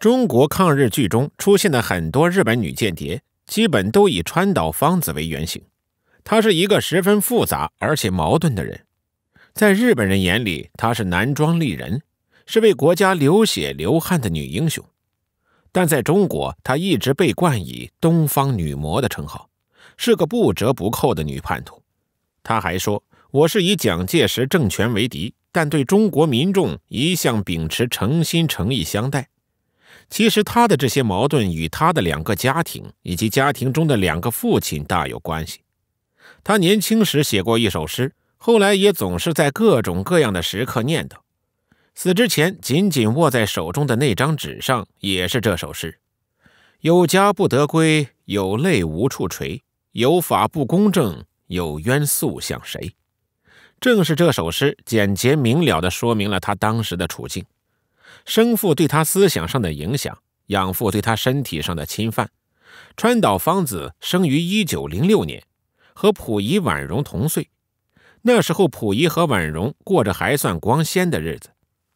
中国抗日剧中出现的很多日本女间谍，基本都以川岛芳子为原型。她是一个十分复杂而且矛盾的人。在日本人眼里，她是男装丽人，是为国家流血流汗的女英雄；但在中国，她一直被冠以“东方女魔”的称号，是个不折不扣的女叛徒。她还说：“我是以蒋介石政权为敌，但对中国民众一向秉持诚心诚意相待。”其实他的这些矛盾与他的两个家庭以及家庭中的两个父亲大有关系。他年轻时写过一首诗，后来也总是在各种各样的时刻念叨。死之前紧紧握在手中的那张纸上也是这首诗：“有家不得归，有泪无处垂；有法不公正，有冤诉向谁。”正是这首诗简洁明了地说明了他当时的处境。生父对他思想上的影响，养父对他身体上的侵犯。川岛芳子生于一九零六年，和溥仪、婉容同岁。那时候，溥仪和婉容过着还算光鲜的日子，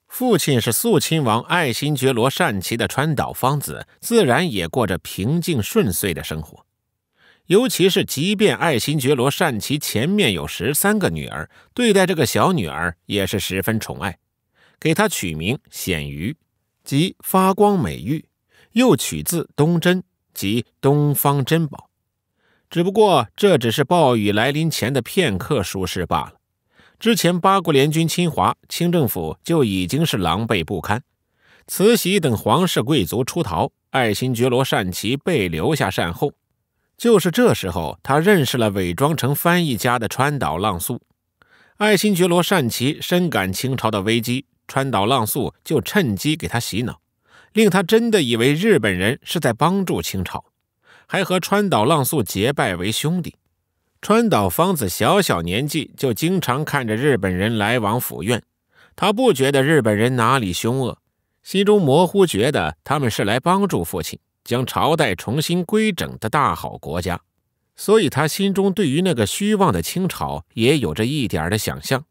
父亲是肃亲王爱新觉罗·善琪的川岛芳子，自然也过着平静顺遂的生活。尤其是，即便爱新觉罗·善琪前面有十三个女儿，对待这个小女儿也是十分宠爱。给他取名“显鱼，即发光美玉，又取自“东珍”，即东方珍宝。只不过这只是暴雨来临前的片刻舒适罢了。之前八国联军侵华，清政府就已经是狼狈不堪，慈禧等皇室贵族出逃，爱新觉罗善琪被留下善后。就是这时候，他认识了伪装成翻译家的川岛浪速。爱新觉罗善琪深感清朝的危机。川岛浪速就趁机给他洗脑，令他真的以为日本人是在帮助清朝，还和川岛浪速结拜为兄弟。川岛芳子小小年纪就经常看着日本人来往府院，他不觉得日本人哪里凶恶，心中模糊觉得他们是来帮助父亲将朝代重新规整的大好国家，所以他心中对于那个虚妄的清朝也有着一点的想象。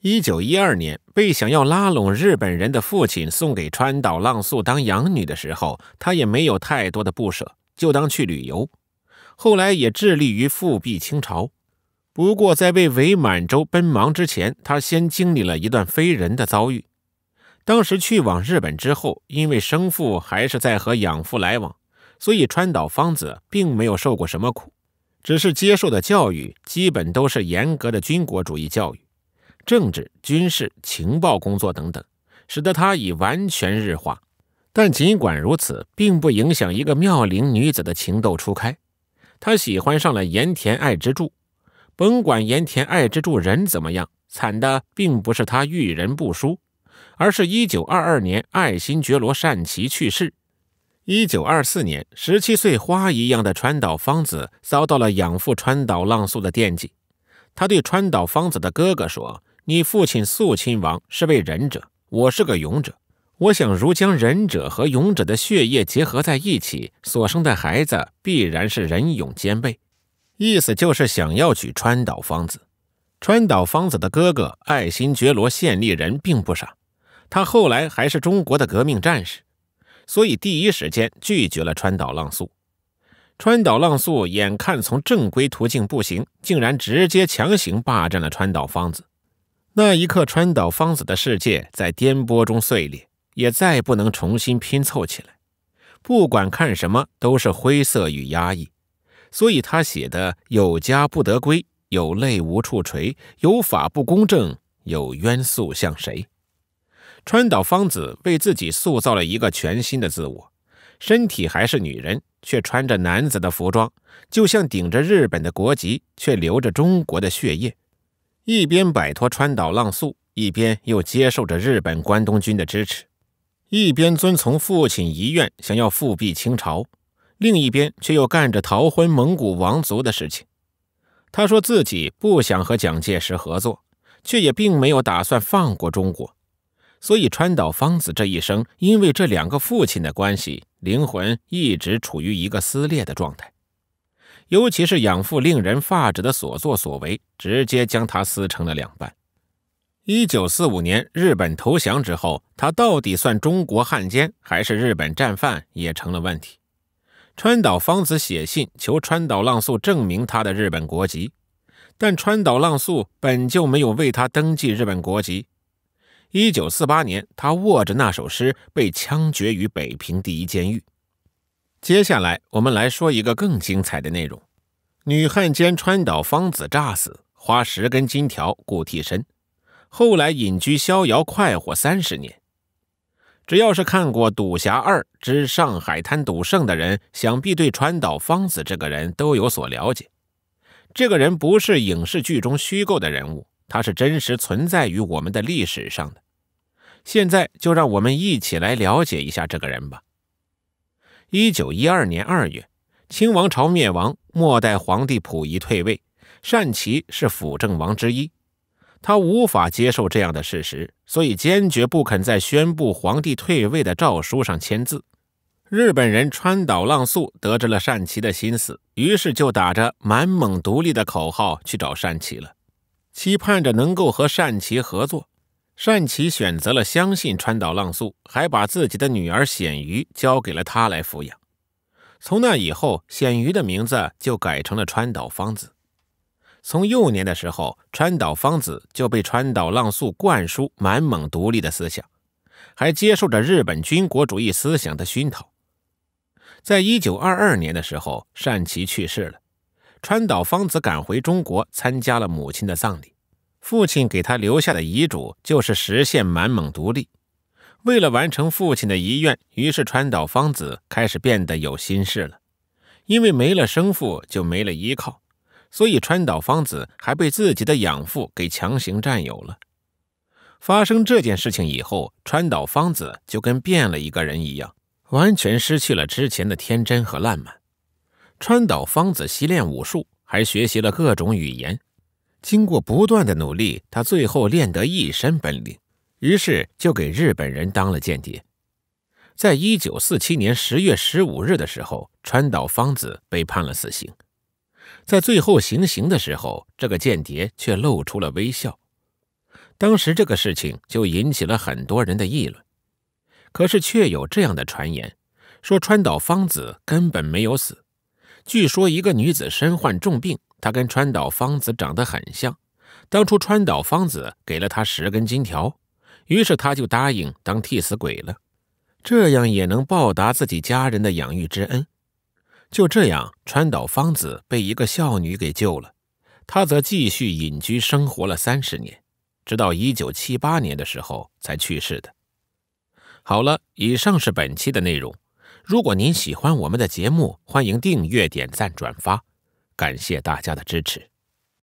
一九一二年，被想要拉拢日本人的父亲送给川岛浪速当养女的时候，她也没有太多的不舍，就当去旅游。后来也致力于复辟清朝。不过，在为伪满洲奔忙之前，他先经历了一段非人的遭遇。当时去往日本之后，因为生父还是在和养父来往，所以川岛芳子并没有受过什么苦，只是接受的教育基本都是严格的军国主义教育。政治、军事、情报工作等等，使得他已完全日化。但尽管如此，并不影响一个妙龄女子的情窦初开。她喜欢上了盐田爱之助，甭管盐田爱之助人怎么样，惨的并不是他遇人不淑，而是一九二二年爱新觉罗善琪去世。一九二四年，十七岁花一样的川岛芳子遭到了养父川岛浪速的惦记。他对川岛芳子的哥哥说。你父亲肃亲王是位仁者，我是个勇者。我想，如将仁者和勇者的血液结合在一起，所生的孩子必然是仁勇兼备。意思就是想要娶川岛芳子。川岛芳子的哥哥爱新觉罗献立人并不傻，他后来还是中国的革命战士，所以第一时间拒绝了川岛浪速。川岛浪速眼看从正规途径不行，竟然直接强行霸占了川岛芳子。那一刻，川岛芳子的世界在颠簸中碎裂，也再不能重新拼凑起来。不管看什么，都是灰色与压抑。所以他写的“有家不得归，有泪无处垂，有法不公正，有冤诉向谁”。川岛芳子为自己塑造了一个全新的自我，身体还是女人，却穿着男子的服装，就像顶着日本的国籍，却流着中国的血液。一边摆脱川岛浪速，一边又接受着日本关东军的支持，一边遵从父亲遗愿想要复辟清朝，另一边却又干着逃婚蒙古王族的事情。他说自己不想和蒋介石合作，却也并没有打算放过中国。所以川岛芳子这一生，因为这两个父亲的关系，灵魂一直处于一个撕裂的状态。尤其是养父令人发指的所作所为，直接将他撕成了两半。一九四五年日本投降之后，他到底算中国汉奸还是日本战犯也成了问题。川岛芳子写信求川岛浪速证明他的日本国籍，但川岛浪速本就没有为他登记日本国籍。一九四八年，他握着那首诗被枪决于北平第一监狱。接下来，我们来说一个更精彩的内容：女汉奸川岛芳子诈死，花十根金条雇替身，后来隐居逍遥快活三十年。只要是看过《赌侠二之上海滩赌圣》的人，想必对川岛芳子这个人都有所了解。这个人不是影视剧中虚构的人物，他是真实存在于我们的历史上的。现在，就让我们一起来了解一下这个人吧。一九一二年二月，清王朝灭亡，末代皇帝溥仪退位。善琪是辅政王之一，他无法接受这样的事实，所以坚决不肯在宣布皇帝退位的诏书上签字。日本人川岛浪速得知了善琪的心思，于是就打着满蒙独立的口号去找善琪了，期盼着能够和善琪合作。善琪选择了相信川岛浪速，还把自己的女儿显鱼交给了他来抚养。从那以后，显鱼的名字就改成了川岛芳子。从幼年的时候，川岛芳子就被川岛浪速灌输满蒙独立的思想，还接受着日本军国主义思想的熏陶。在一九二二年的时候，善琪去世了，川岛芳子赶回中国参加了母亲的葬礼。父亲给他留下的遗嘱就是实现满蒙独立。为了完成父亲的遗愿，于是川岛芳子开始变得有心事了。因为没了生父，就没了依靠，所以川岛芳子还被自己的养父给强行占有了。发生这件事情以后，川岛芳子就跟变了一个人一样，完全失去了之前的天真和烂漫。川岛芳子习练武术，还学习了各种语言。经过不断的努力，他最后练得一身本领，于是就给日本人当了间谍。在一九四七年十月十五日的时候，川岛芳子被判了死刑。在最后行刑的时候，这个间谍却露出了微笑。当时这个事情就引起了很多人的议论，可是却有这样的传言，说川岛芳子根本没有死。据说一个女子身患重病。他跟川岛芳子长得很像，当初川岛芳子给了他十根金条，于是他就答应当替死鬼了，这样也能报答自己家人的养育之恩。就这样，川岛芳子被一个孝女给救了，他则继续隐居生活了三十年，直到一九七八年的时候才去世的。好了，以上是本期的内容。如果您喜欢我们的节目，欢迎订阅、点赞、转发。感谢大家的支持。